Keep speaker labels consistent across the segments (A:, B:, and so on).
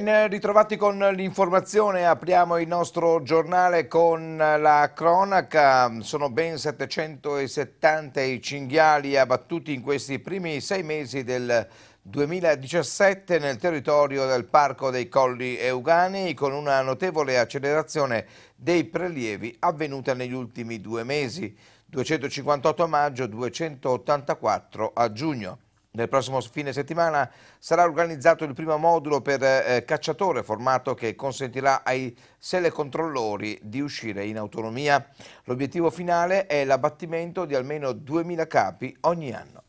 A: Ben ritrovati con l'informazione, apriamo il nostro giornale con la cronaca, sono ben 770 i cinghiali abbattuti in questi primi sei mesi del 2017 nel territorio del Parco dei Colli Eugani con una notevole accelerazione dei prelievi avvenuta negli ultimi due mesi, 258 a maggio, 284 a giugno. Nel prossimo fine settimana sarà organizzato il primo modulo per eh, cacciatore formato che consentirà ai selecontrollori di uscire in autonomia. L'obiettivo finale è l'abbattimento di almeno 2.000 capi ogni anno.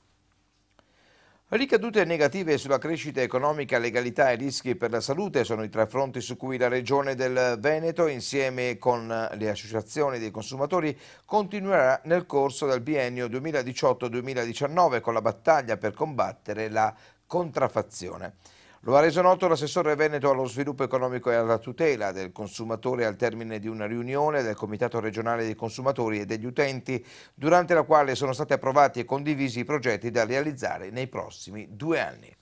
A: Ricadute negative sulla crescita economica, legalità e rischi per la salute sono i tre fronti su cui la Regione del Veneto, insieme con le associazioni dei consumatori, continuerà nel corso del biennio 2018-2019 con la battaglia per combattere la contraffazione. Lo ha reso noto l'assessore Veneto allo sviluppo economico e alla tutela del consumatore al termine di una riunione del Comitato regionale dei consumatori e degli utenti, durante la quale sono stati approvati e condivisi i progetti da realizzare nei prossimi due anni.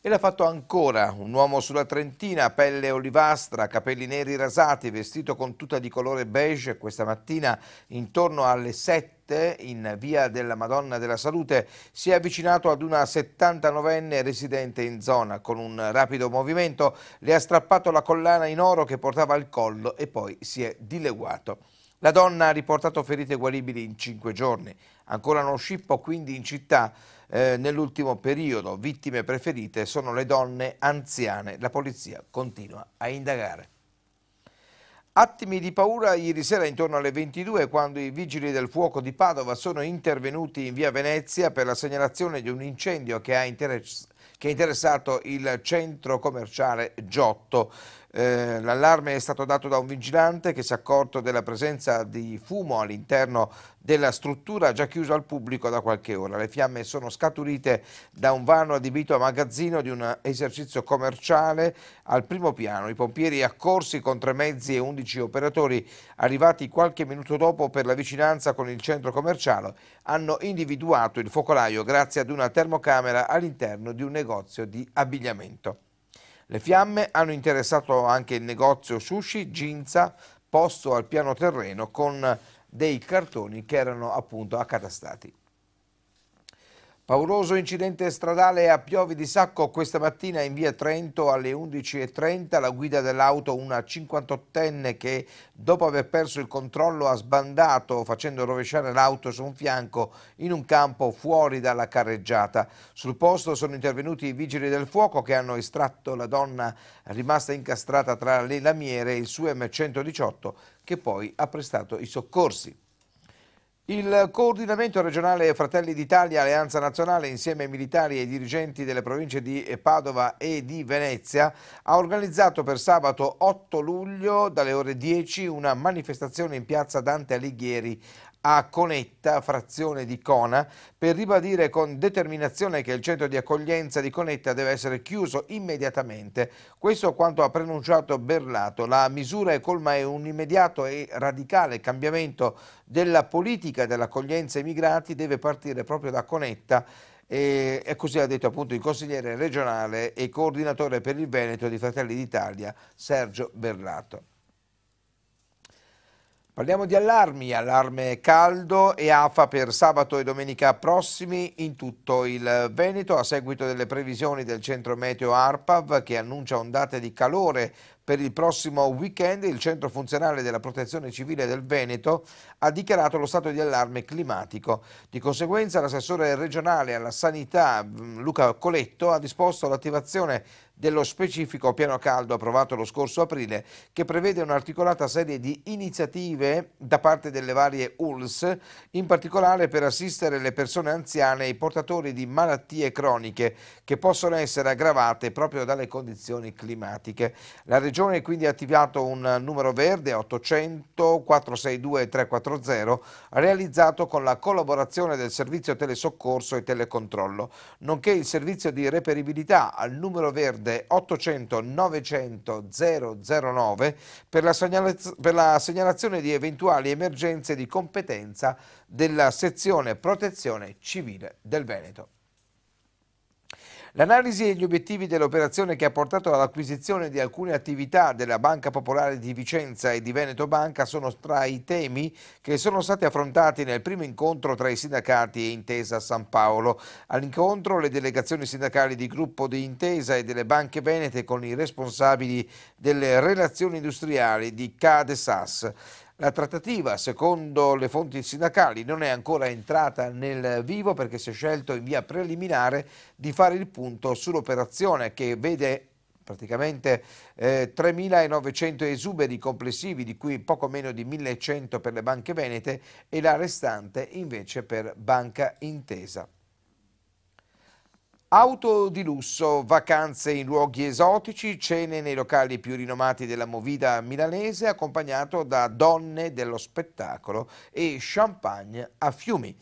A: E l'ha fatto ancora un uomo sulla trentina, pelle olivastra, capelli neri rasati, vestito con tuta di colore beige questa mattina intorno alle 7 in via della Madonna della Salute si è avvicinato ad una 79enne residente in zona. Con un rapido movimento le ha strappato la collana in oro che portava al collo e poi si è dileguato. La donna ha riportato ferite guaribili in 5 giorni. Ancora non scippo quindi in città eh, nell'ultimo periodo. Vittime preferite sono le donne anziane. La polizia continua a indagare. Attimi di paura ieri sera intorno alle 22 quando i vigili del fuoco di Padova sono intervenuti in via Venezia per la segnalazione di un incendio che ha interessato che ha interessato il centro commerciale Giotto. Eh, l'allarme è stato dato da un vigilante che si è accorto della presenza di fumo all'interno della struttura già chiusa al pubblico da qualche ora. Le fiamme sono scaturite da un vano adibito a magazzino di un esercizio commerciale al primo piano. I pompieri accorsi con tre mezzi e undici operatori arrivati qualche minuto dopo per la vicinanza con il centro commerciale hanno individuato il focolaio grazie ad una termocamera all'interno di un negozio di abbigliamento. Le fiamme hanno interessato anche il negozio sushi Ginza posto al piano terreno con dei cartoni che erano appunto accatastati. Pauroso incidente stradale a Piovi di Sacco questa mattina in via Trento alle 11.30. La guida dell'auto, una 58enne che dopo aver perso il controllo ha sbandato facendo rovesciare l'auto su un fianco in un campo fuori dalla carreggiata. Sul posto sono intervenuti i vigili del fuoco che hanno estratto la donna rimasta incastrata tra le lamiere e il suo M118 che poi ha prestato i soccorsi. Il coordinamento regionale Fratelli d'Italia Alleanza Nazionale insieme ai militari e dirigenti delle province di Padova e di Venezia ha organizzato per sabato 8 luglio dalle ore 10 una manifestazione in piazza Dante Alighieri a Conetta, frazione di Cona, per ribadire con determinazione che il centro di accoglienza di Conetta deve essere chiuso immediatamente. Questo quanto ha pronunciato Berlato. La misura è colma è un immediato e radicale cambiamento della politica dell'accoglienza ai migrati, deve partire proprio da Conetta e, e così ha detto appunto il consigliere regionale e coordinatore per il Veneto di Fratelli d'Italia, Sergio Berlato. Parliamo di allarmi, allarme caldo e AFA per sabato e domenica prossimi in tutto il Veneto a seguito delle previsioni del centro meteo ARPAV che annuncia ondate di calore per il prossimo weekend il centro funzionale della protezione civile del Veneto ha dichiarato lo stato di allarme climatico. Di conseguenza l'assessore regionale alla sanità mm, Luca Coletto ha disposto l'attivazione dello specifico piano caldo approvato lo scorso aprile che prevede un'articolata serie di iniziative da parte delle varie ULS, in particolare per assistere le persone anziane e i portatori di malattie croniche che possono essere aggravate proprio dalle condizioni climatiche. La Regione ha quindi attivato un numero verde 800 462 340 realizzato con la collaborazione del servizio telesoccorso e telecontrollo, nonché il servizio di reperibilità al numero verde verde 800 900 009 per la, segnalaz per la segnalazione di eventuali emergenze di competenza della sezione protezione civile del Veneto. L'analisi e gli obiettivi dell'operazione che ha portato all'acquisizione di alcune attività della Banca Popolare di Vicenza e di Veneto Banca sono tra i temi che sono stati affrontati nel primo incontro tra i sindacati e Intesa San Paolo. All'incontro le delegazioni sindacali di gruppo di Intesa e delle banche venete con i responsabili delle relazioni industriali di Cade Sas. La trattativa, secondo le fonti sindacali, non è ancora entrata nel vivo perché si è scelto in via preliminare di fare il punto sull'operazione che vede praticamente eh, 3.900 esuberi complessivi, di cui poco meno di 1.100 per le banche venete e la restante invece per Banca Intesa. Auto di lusso, vacanze in luoghi esotici, cene nei locali più rinomati della movida milanese accompagnato da donne dello spettacolo e champagne a fiumi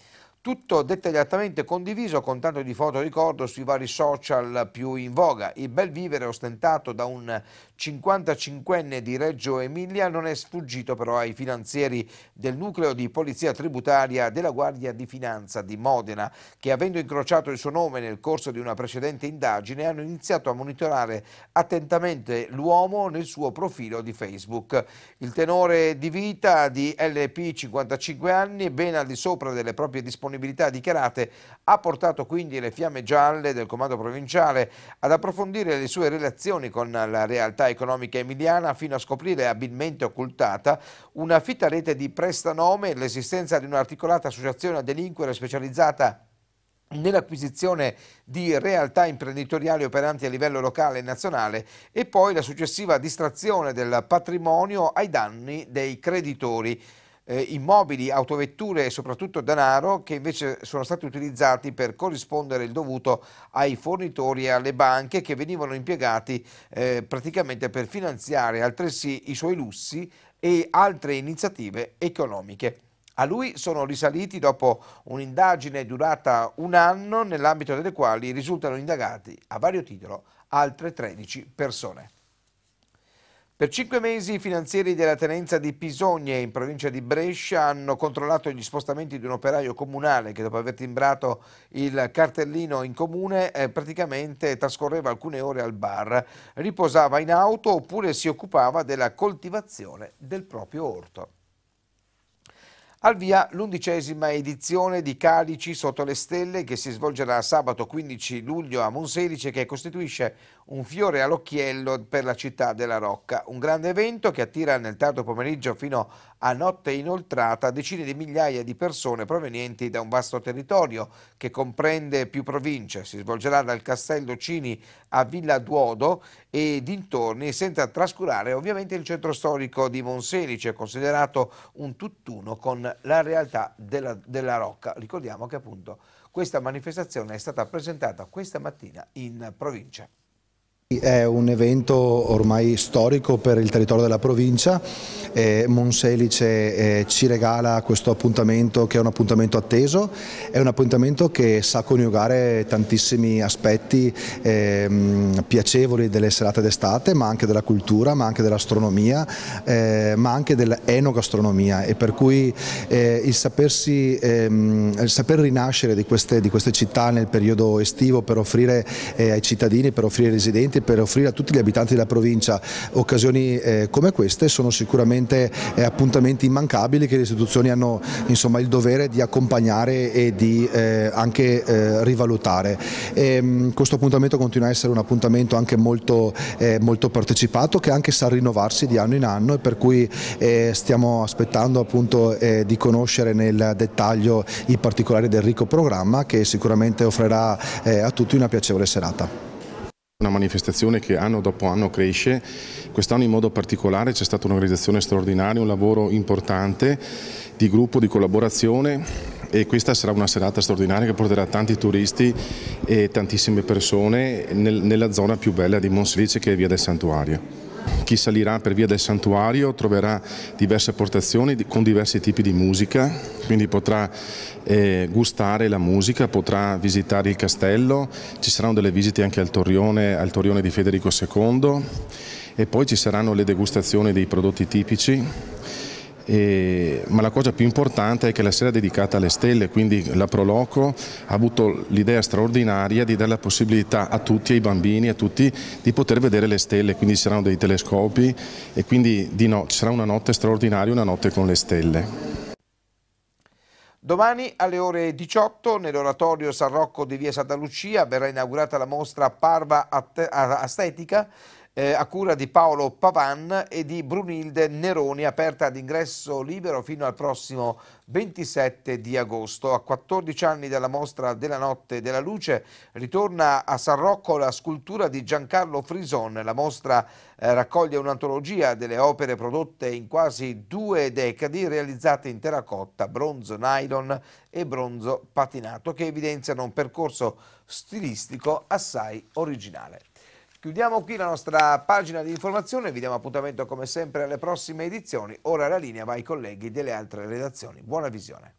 A: tutto dettagliatamente condiviso con tanto di foto ricordo sui vari social più in voga. Il bel vivere ostentato da un 55enne di Reggio Emilia non è sfuggito però ai finanzieri del nucleo di polizia tributaria della Guardia di Finanza di Modena che avendo incrociato il suo nome nel corso di una precedente indagine hanno iniziato a monitorare attentamente l'uomo nel suo profilo di Facebook. Il tenore di vita di LP 55 anni ben al di sopra delle proprie disponibilità disponibilità dichiarate ha portato quindi le fiamme gialle del comando provinciale ad approfondire le sue relazioni con la realtà economica emiliana fino a scoprire abilmente occultata una fitta rete di prestanome e l'esistenza di un'articolata associazione a delinquere specializzata nell'acquisizione di realtà imprenditoriali operanti a livello locale e nazionale e poi la successiva distrazione del patrimonio ai danni dei creditori eh, immobili, autovetture e soprattutto denaro che invece sono stati utilizzati per corrispondere il dovuto ai fornitori e alle banche che venivano impiegati eh, praticamente per finanziare altresì i suoi lussi e altre iniziative economiche. A lui sono risaliti dopo un'indagine durata un anno nell'ambito delle quali risultano indagati a vario titolo altre 13 persone. Per cinque mesi i finanzieri della tenenza di Pisogne in provincia di Brescia hanno controllato gli spostamenti di un operaio comunale che dopo aver timbrato il cartellino in comune eh, praticamente trascorreva alcune ore al bar, riposava in auto oppure si occupava della coltivazione del proprio orto. Al via l'undicesima edizione di Calici sotto le stelle che si svolgerà sabato 15 luglio a Monselice che costituisce un fiore all'occhiello per la città della Rocca. Un grande evento che attira nel tardo pomeriggio fino a notte inoltrata decine di migliaia di persone provenienti da un vasto territorio che comprende più province. Si svolgerà dal Castello Cini a Villa Duodo e dintorni senza trascurare ovviamente il centro storico di Monselice considerato un tutt'uno con la realtà della, della Rocca. Ricordiamo che appunto questa manifestazione è stata presentata questa mattina in provincia.
B: È un evento ormai storico per il territorio della provincia, Monselice eh, ci regala questo appuntamento che è un appuntamento atteso, è un appuntamento che sa coniugare tantissimi aspetti ehm, piacevoli delle serate d'estate, ma anche della cultura, ma anche dell'astronomia, eh, ma anche dell'enogastronomia e per cui eh, il, sapersi, ehm, il saper rinascere di queste, di queste, città nel periodo estivo per offrire ai cittadini, per offrire ai residenti, progetti per offrire a tutti gli abitanti della provincia occasioni eh, come queste sono sicuramente eh, appuntamenti immancabili che le istituzioni hanno insomma, il dovere di accompagnare e di eh, anche eh, rivalutare. E, ehm, questo appuntamento continua a essere un appuntamento anche molto, eh, molto, partecipato che anche sa rinnovarsi di anno in anno e per cui eh, stiamo aspettando appunto, di conoscere nel dettaglio i particolari del ricco programma che sicuramente offrirà a tutti una piacevole serata.
C: Una manifestazione che anno dopo anno cresce, quest'anno in modo particolare c'è stata un'organizzazione straordinaria, un lavoro importante di gruppo, di collaborazione e questa sarà una serata straordinaria che porterà tanti turisti e tantissime persone nel, nella zona più bella di Monselice che è via del Santuario. Chi salirà per via del santuario troverà diverse portazioni con diversi tipi di musica, quindi potrà eh, gustare la musica, potrà visitare il castello, ci saranno delle visite anche al torrione, al torrione di Federico II e poi ci saranno le degustazioni dei prodotti tipici e, ma la cosa più importante è che la sera è dedicata alle stelle, quindi la Proloco ha avuto l'idea straordinaria di dare la possibilità a tutti, ai bambini, a tutti, di poter vedere le stelle, quindi ci saranno dei telescopi e quindi no, sarà una notte straordinaria, una notte con le stelle.
A: Domani alle ore 18 nell'oratorio San Rocco di Via Santa Lucia verrà inaugurata la mostra Parva Astetica eh, a cura di Paolo Pavan e di Brunilde Neroni, aperta ad ingresso libero fino al prossimo 27 di agosto. A 14 anni dalla mostra della notte della luce ritorna a San Rocco la scultura di Giancarlo Frison. La mostra eh, raccoglie un'antologia delle opere prodotte in quasi due decadi realizzate in terracotta, bronzo nylon e bronzo patinato che evidenziano un percorso stilistico assai originale. Chiudiamo qui la nostra pagina di informazione, vi diamo appuntamento come sempre alle prossime edizioni. Ora la linea va ai colleghi delle altre redazioni. Buona visione.